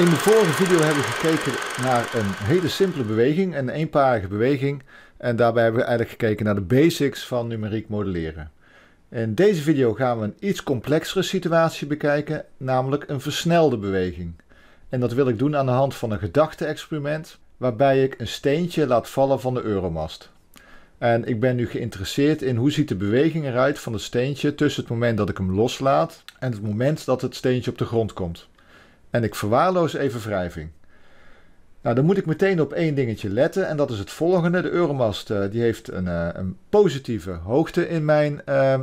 In de vorige video hebben we gekeken naar een hele simpele beweging, een eenparige beweging. En daarbij hebben we eigenlijk gekeken naar de basics van numeriek modelleren. In deze video gaan we een iets complexere situatie bekijken, namelijk een versnelde beweging. En dat wil ik doen aan de hand van een gedachte-experiment, waarbij ik een steentje laat vallen van de Euromast. En ik ben nu geïnteresseerd in hoe ziet de beweging eruit van het steentje tussen het moment dat ik hem loslaat en het moment dat het steentje op de grond komt en ik verwaarloos even wrijving. Nou, dan moet ik meteen op één dingetje letten en dat is het volgende. De Euromast eh, die heeft een, eh, een, positieve hoogte in mijn, uh,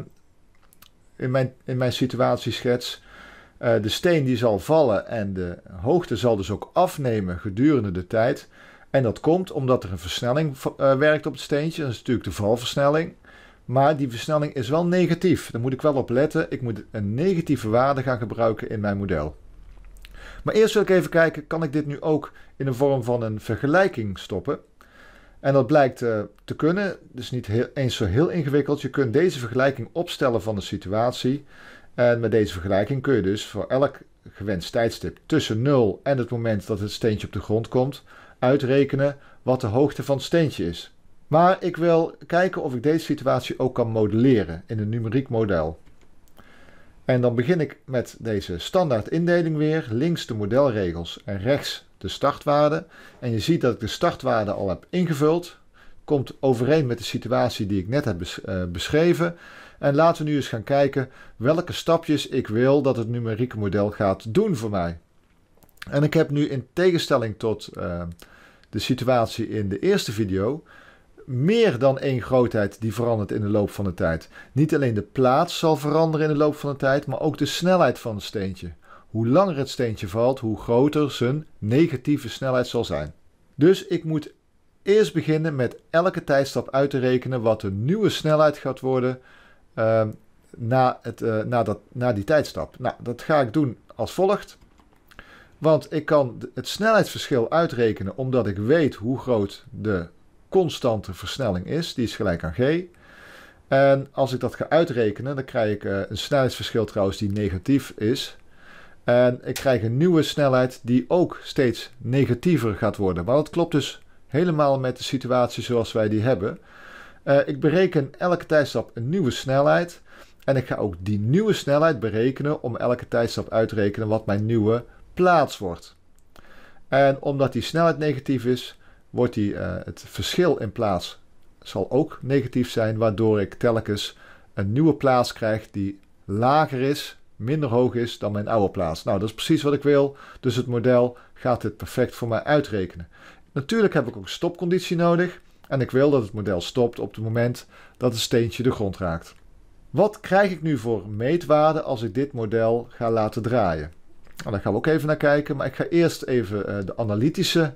in mijn, in mijn situatieschets. de steen die zal vallen en de hoogte zal dus ook afnemen gedurende de tijd. En dat komt omdat er een versnelling werkt op het steentje. Dat is natuurlijk de valversnelling. Maar die versnelling is wel negatief. Daar moet ik wel op letten. Ik moet een negatieve waarde gaan gebruiken in mijn model. Maar eerst wil ik even kijken, kan ik dit nu ook in de vorm van een vergelijking stoppen? En dat blijkt eh, te kunnen, dus niet heel, eens zo heel ingewikkeld. Je kunt deze vergelijking opstellen van de situatie. En met deze vergelijking kun je dus voor elk gewenst tijdstip tussen 0 en het moment dat het steentje op de grond komt, uitrekenen wat de hoogte van het steentje is. Maar ik wil kijken of ik deze situatie ook kan modelleren in een numeriek model. En dan begin ik met deze standaard indeling weer. Links de modelregels en rechts de startwaarde. En je ziet dat ik de startwaarde al heb ingevuld. Komt overeen met de situatie die ik net heb eh, beschreven. En laten we nu eens gaan kijken welke stapjes ik wil dat het numerieke model gaat doen voor mij. En ik heb nu in tegenstelling tot eh, de situatie in de eerste video meer dan één grootheid die verandert in de loop van de tijd. Niet alleen de plaats zal veranderen in de loop van de tijd, maar ook de snelheid van het steentje. Hoe langer het steentje valt, hoe groter zijn negatieve snelheid zal zijn. Dus ik moet eerst beginnen met elke tijdstap uit te rekenen wat de nieuwe snelheid gaat worden ehm, na, het, eh, na, dat, na die tijdstap. Nou, dat ga ik doen als volgt. Want ik kan het snelheidsverschil uitrekenen omdat ik weet hoe groot de constante versnelling is. Die is gelijk aan g. En als ik dat ga uitrekenen, dan krijg ik eh, een snelheidsverschil trouwens die negatief is. En ik krijg een nieuwe snelheid die ook steeds negatiever gaat worden. Maar dat klopt dus helemaal met de situatie zoals wij die hebben. Eh, ik bereken elke tijdstap een nieuwe snelheid. En ik ga ook die nieuwe snelheid berekenen om elke tijdstap uit te rekenen wat mijn nieuwe plaats wordt. En omdat die snelheid negatief is, wordt die, eh, het verschil in plaats zal ook negatief zijn, waardoor ik telkens een nieuwe plaats krijg die lager is, minder hoog is dan mijn oude plaats. Nou, dat is precies wat ik wil, dus het model gaat dit perfect voor mij uitrekenen. Natuurlijk heb ik ook een stopconditie nodig en ik wil dat het model stopt op het moment dat het steentje de grond raakt. Wat krijg ik nu voor meetwaarde als ik dit model ga laten draaien? Nou, daar gaan we ook even naar kijken, maar ik ga eerst even eh, de analytische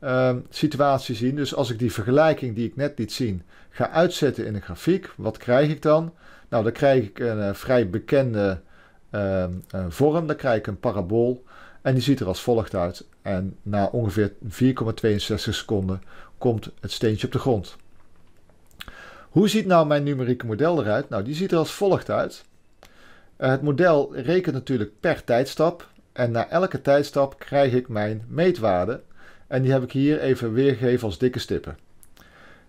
Ehm, situatie zien. Dus als ik die vergelijking die ik net liet zien ga uitzetten in een grafiek, wat krijg ik dan? Nou, dan krijg ik een eh, vrij bekende ehm, eh, vorm, dan krijg ik een parabool. En die ziet er als volgt uit. En na ongeveer 4,62 seconden komt het steentje op de grond. Hoe ziet nou mijn numerieke model eruit? Nou, die ziet er als volgt uit. Eh, het model rekent natuurlijk per tijdstap. En na elke tijdstap krijg ik mijn meetwaarde. En die heb ik hier even weergegeven als dikke stippen.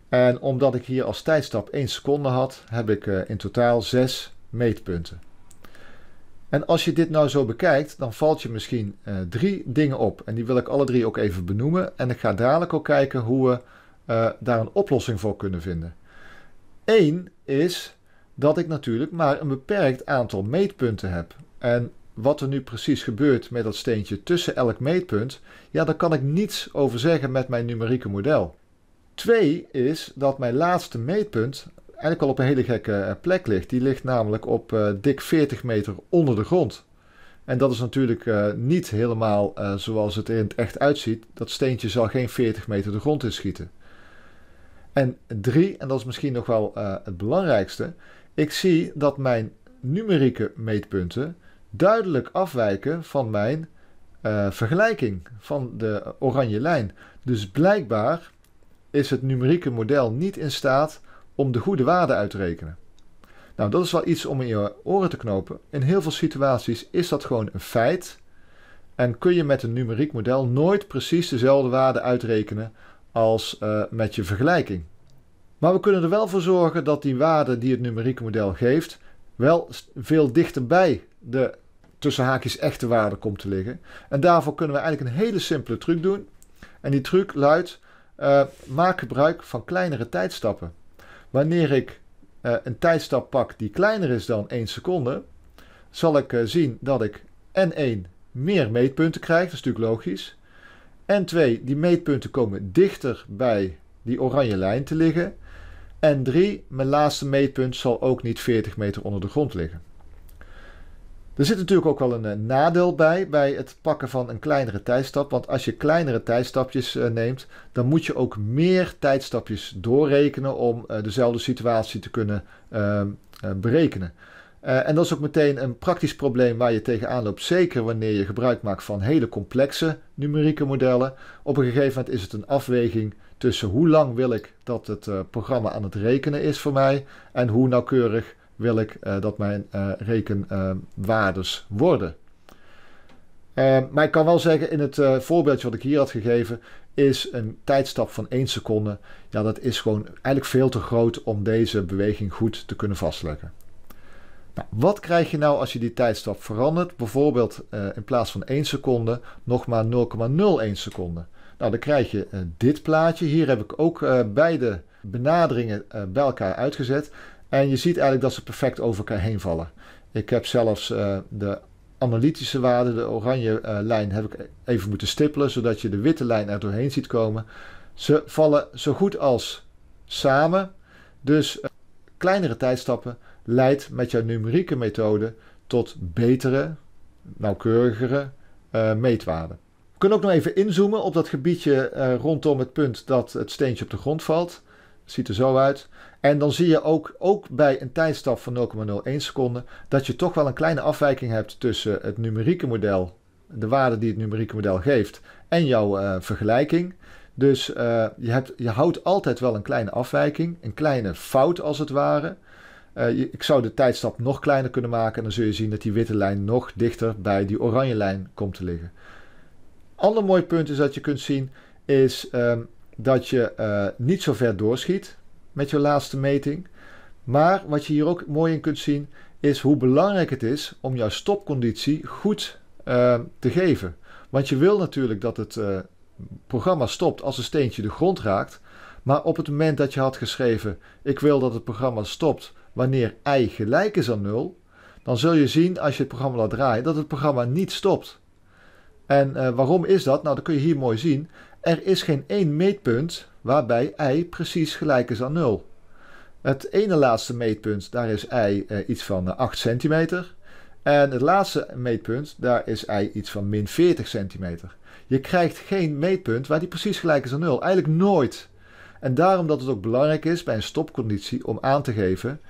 En omdat ik hier als tijdstap 1 seconde had, heb ik eh, in totaal 6 meetpunten. En als je dit nou zo bekijkt, dan valt je misschien eh, drie dingen op. En die wil ik alle drie ook even benoemen. En ik ga dadelijk ook kijken hoe we eh, daar een oplossing voor kunnen vinden. 1 is dat ik natuurlijk maar een beperkt aantal meetpunten heb. En wat er nu precies gebeurt met dat steentje tussen elk meetpunt, ja, daar kan ik niets over zeggen met mijn numerieke model. Twee is dat mijn laatste meetpunt eigenlijk al op een hele gekke eh, plek ligt. Die ligt namelijk op eh, dik 40 meter onder de grond. En dat is natuurlijk eh, niet helemaal zoals het er in het echt uitziet. Dat steentje zal geen 40 meter de grond inschieten. En drie, en dat is misschien nog wel het belangrijkste. Ik zie dat mijn numerieke meetpunten duidelijk afwijken van mijn eh, vergelijking van de oranje lijn. Dus blijkbaar is het numerieke model niet in staat om de goede waarde uit te rekenen. Nou, dat is wel iets om in je oren te knopen. In heel veel situaties is dat gewoon een feit. En kun je met een numeriek model nooit precies dezelfde waarde uitrekenen als eh, met je vergelijking. Maar we kunnen er wel voor zorgen dat die waarde die het numerieke model geeft, wel veel dichterbij de tussen haakjes echte waarde komt te liggen. En daarvoor kunnen we eigenlijk een hele simpele truc doen. En die truc luidt: eh, maak gebruik van kleinere tijdstappen. Wanneer ik eh, een tijdstap pak die kleiner is dan 1 seconde, zal ik eh, zien dat ik n 1 meer meetpunten krijg, dat is natuurlijk logisch. En 2, die meetpunten komen dichter bij die oranje lijn te liggen. En 3, mijn laatste meetpunt zal ook niet 40 meter onder de grond liggen. Er zit natuurlijk ook wel een eh, nadeel bij, bij het pakken van een kleinere tijdstap. Want als je kleinere tijdstapjes eh, neemt, dan moet je ook meer tijdstapjes doorrekenen om eh, dezelfde situatie te kunnen ehm, berekenen. en dat is ook meteen een praktisch probleem waar je tegenaan loopt, zeker wanneer je gebruik maakt van hele complexe numerieke modellen. Op een gegeven moment is het een afweging tussen hoe lang wil ik dat het programma aan het rekenen is voor mij en hoe nauwkeurig wil ik eh, dat mijn uh, eh, rekenwaardes eh, worden. maar ik kan wel zeggen, in het voorbeeldje wat ik hier had gegeven, is een tijdstap van 1 seconde. Ja, dat is gewoon eigenlijk veel te groot om deze beweging goed te kunnen vastleggen. Nou, wat krijg je nou als je die tijdstap verandert? Bijvoorbeeld in plaats van 1 seconde nog maar 0,01 seconde. Nou, dan krijg je dit plaatje. Hier heb ik ook beide benaderingen bij elkaar uitgezet. En je ziet eigenlijk dat ze perfect over elkaar heen vallen. Ik heb zelfs eh, de analytische waarde, de oranje eh, lijn, heb ik even moeten stippelen, zodat je de witte lijn er doorheen ziet komen. Ze vallen zo goed als samen. Dus eh, kleinere tijdstappen leidt met jouw numerieke methode tot betere, nauwkeurigere meetwaarden. We kunnen ook nog even inzoomen op dat gebiedje rondom het punt dat het steentje op de grond valt. Ziet er zo uit. En dan zie je ook, ook bij een tijdstap van 0,01 seconde dat je toch wel een kleine afwijking hebt tussen het numerieke model, de waarde die het numerieke model geeft, en jouw eh, vergelijking. Dus eh, je, hebt, je houdt altijd wel een kleine afwijking, een kleine fout als het ware. Eh, je, ik zou de tijdstap nog kleiner kunnen maken en dan zul je zien dat die witte lijn nog dichter bij die oranje lijn komt te liggen. Ander mooi punt is dat je kunt zien is ehm, dat je eh, niet zo ver doorschiet met je laatste meting. Maar wat je hier ook mooi in kunt zien, is hoe belangrijk het is om jouw stopconditie goed ehm, te geven. Want je wil natuurlijk dat het eh, programma stopt als een steentje de grond raakt. Maar op het moment dat je had geschreven: Ik wil dat het programma stopt wanneer i gelijk is aan 0, dan zul je zien als je het programma laat draaien dat het programma niet stopt. En eh, waarom is dat? Nou, dat kun je hier mooi zien. Er is geen één meetpunt waarbij i precies gelijk is aan 0. Het ene laatste meetpunt, daar is i eh, iets van 8 eh, centimeter. En het laatste meetpunt, daar is i iets van min 40 centimeter. Je krijgt geen meetpunt waar die precies gelijk is aan 0. Eigenlijk nooit. En daarom dat het ook belangrijk is bij een stopconditie om aan te geven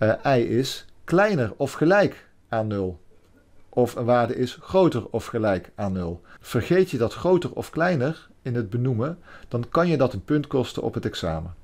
uh, i is kleiner of gelijk aan 0 of een waarde is groter of gelijk aan 0. Vergeet je dat groter of kleiner in het benoemen, dan kan je dat een punt kosten op het examen.